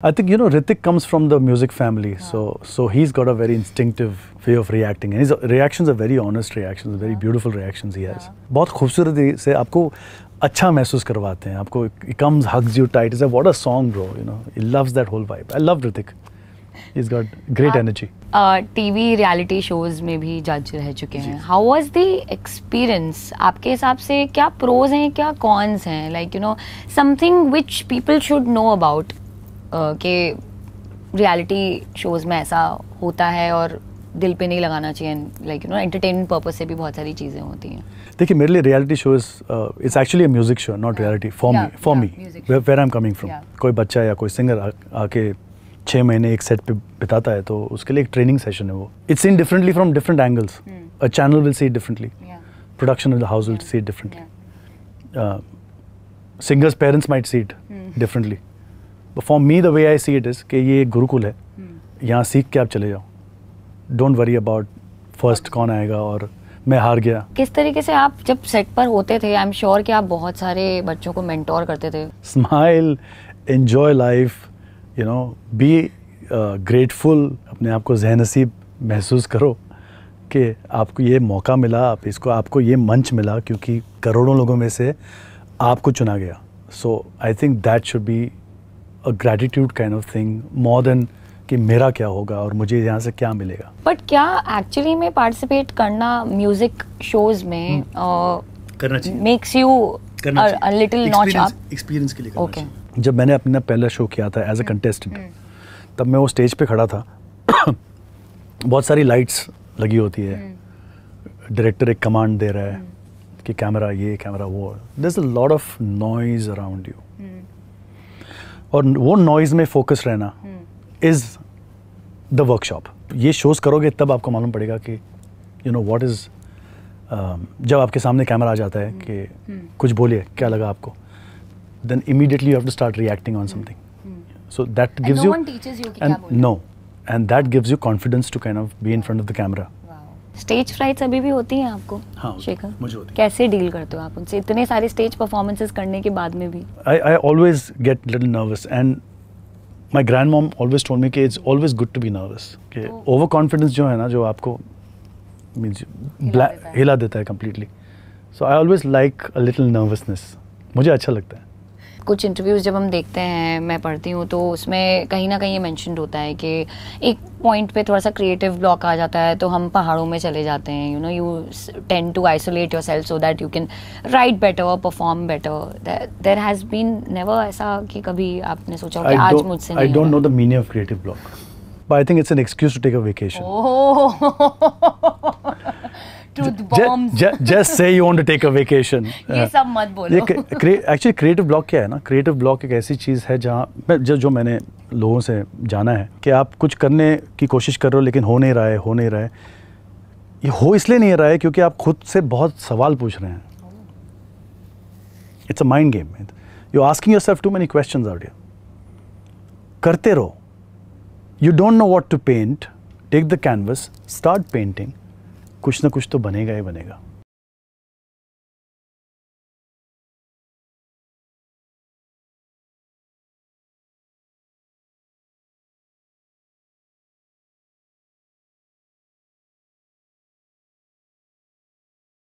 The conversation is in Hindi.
I think you know Ritik comes from the music family, yeah. so so he's got a very instinctive way of reacting, and his reactions are very honest reactions, very yeah. beautiful reactions he has. बहुत खूबसूरती से आपको अच्छा महसूस करवाते हैं आपको comes hugs you tight. It's a what a song, bro. You know, he loves that whole vibe. I love Ritik. He's got great uh, energy. TV reality shows में भी जज रह चुके हैं हाउ वॉज द एक्सपीरियंस आपके हिसाब से क्या प्रोज हैं क्या कॉन्स हैं like you know something which people should know about कि रियलिटी शोज़ में ऐसा होता है और दिल पे नहीं लगाना चाहिए like you know entertainment purpose से भी बहुत सारी चीज़ें होती हैं देखिए मेरे लिए reality show is it's actually a music show not reality for me for me where I am coming from कोई बच्चा या कोई सिंगर आके छः महीने एक सेट पे बिताता है तो उसके लिए एक ट्रेनिंग सेशन है वो it's in differently from different angles a channel will see differently production of the house will see differently singers parents might see it differently for me the way I see it is कि ये एक गुरुकुल है हम्म। यहाँ सीख के आप चले जाओ डोंट वरी अबाउट फर्स्ट कौन आएगा और मैं हार गया किस तरीके से आप जब सेट पर होते थे आई एम श्योर कि आप बहुत सारे बच्चों को मेंटोर करते थे smile enjoy life you know be grateful अपने आप को जहनसीब महसूस करो कि आपको ये मौका मिला आप इसको आपको ये मंच मिला क्योंकि करोड़ों लोगों में से आपको चुना गया so I think that should be a gratitude kind of thing more than कि मेरा क्या होगा और मुझे यहाँ से क्या मिलेगा बट क्या एक्चुअली में पार्टिसिपेट करना म्यूजिक हम्म। शोज में करना चाहिए makes you a little notch up experience के लिए ओके okay. जब मैंने अपना पहला शो किया था एज अ कंटेस्टेंट तब मैं वो स्टेज पे खड़ा था बहुत सारी लाइट्स लगी होती है डायरेक्टर हम्म। एक कमांड दे रहा है हम्म। कि कैमरा ये कैमरा वो does a lot of noise around you और वो नॉइज में फोकस रहना इज द वर्कशॉप ये शोज करोगे तब आपको मालूम पड़ेगा कि यू नो व्हाट इज़ जब आपके सामने कैमरा आ जाता है हम्म। कि हम्म। कुछ बोलिए क्या लगा आपको then immediately you have to start reacting on something so that gives you and no and that gives you confidence to kind of be in front of the camera stage frights अभी भी होती हैं आपको हाँ, शेखर मुझे होती कैसे डील करते हो आप उनसे इतने सारे स्टेज परफॉर्मेंसेस करने के बाद में भी I I always get little nervous and my grand mom always told me कि it's always good to be nervous कि ओवर तो- कॉन्फिडेंस जो है ना जो आपको मींस हिला देता है completely so I always like a little nervousness मुझे अच्छा लगता है कुछ इंटरव्यूज़ जब हम देखते हैं मैं पढ़ती हूँ तो उसमें कहीं ना कहीं ये मैंशन होता है कि एक पॉइंट पे थोड़ा सा क्रिएटिव ब्लॉक आ जाता है तो हम पहाड़ों में चले जाते हैं you know you tend to isolate yourself so that you can write better और perform better there has been never ऐसा कि कभी आपने सोचा कि आज मुझसे I don't know the meaning of creative block but I think it's an excuse to take a vacation truth bombs. Just, just say you want to take a vacation. ये सब मत बोलो. ये actually creative block क्या है ना? Creative block एक ऐसी चीज़ है जहाँ जो जो मैंने लोगों से जाना है कि आप कुछ करने की कोशिश कर रहे हो लेकिन हो नहीं रहा है हो नहीं रहा है ये हो इसलिए नहीं रहा है क्योंकि आप खुद से बहुत सवाल पूछ रहे हैं it's a mind game you asking yourself too many question करते रहो you don't know what to paint take the canvas start painting कुछ ना कुछ तो बनेगा ही बनेगा